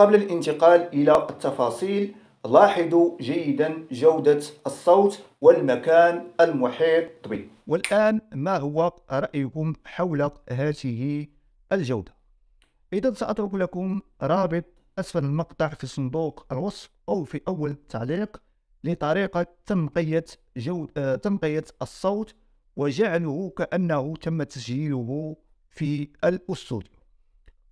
قبل الانتقال إلى التفاصيل لاحظوا جيدا جودة الصوت والمكان المحيط به والآن ما هو رأيكم حول هذه الجودة إذا سأترك لكم رابط أسفل المقطع في صندوق الوصف أو في أول تعليق لطريقة تنقية جودة آه، تنقية الصوت وجعله كأنه تم تسجيله في الأستوديو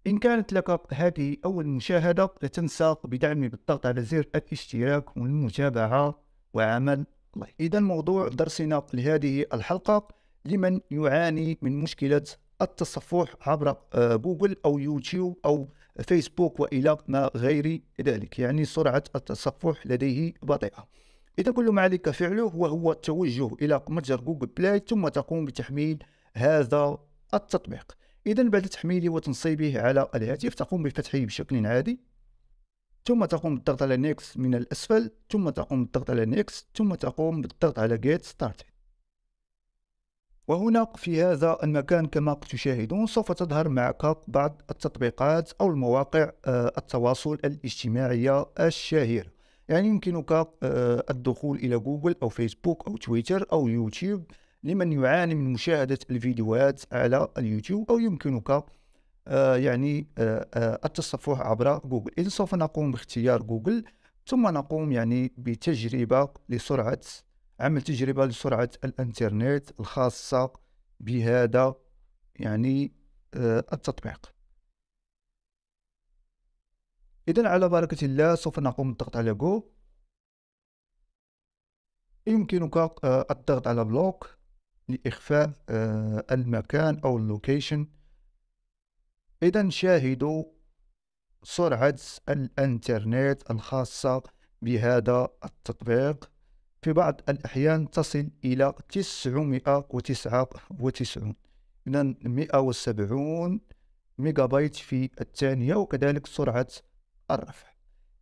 إن كانت لك هذه أول مشاهدة لا تنسى بدعمي بالضغط على زر الاشتراك والمتابعة وعمل لايك إذا موضوع درسنا لهذه الحلقة لمن يعاني من مشكلة التصفح عبر آه، جوجل أو يوتيوب أو فيسبوك وإلى ما غير ذلك يعني سرعة التصفح لديه بطيئة إذا كل ما عليك فعله وهو التوجه إلى متجر جوجل بلاي ثم تقوم بتحميل هذا التطبيق إذا بعد تحميله وتنصيبه على الهاتف تقوم بفتحه بشكل عادي ثم تقوم بالضغط على نيكس من الأسفل ثم تقوم بالضغط على نيكس ثم تقوم بالضغط على جيت ستارت وهنا في هذا المكان كما تشاهدون سوف تظهر معك بعض التطبيقات أو المواقع آه، التواصل الاجتماعية الشهيرة يعني يمكنك آه، الدخول إلى جوجل أو فيسبوك أو تويتر أو يوتيوب لمن يعاني من مشاهدة الفيديوهات على اليوتيوب أو يمكنك آه، يعني آه، آه، التصفح عبر جوجل إذا سوف نقوم باختيار جوجل ثم نقوم يعني بتجربة لسرعة عمل تجربة لسرعة الإنترنت الخاصة بهذا يعني التطبيق إذا على بركة الله سوف نقوم بالضغط على جو يمكنك الضغط على بلوك لإخفاء آه، المكان أو اللوكيشن إذا شاهدوا سرعة الإنترنت الخاصة بهذا التطبيق في بعض الأحيان تصل إلى 999 إذا 170 ميجا بايت في الثانية وكذلك سرعة الرفع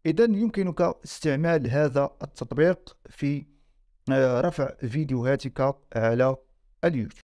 إذا يمكنك استعمال هذا التطبيق في آه، رفع فيديوهاتك على اليوتيوب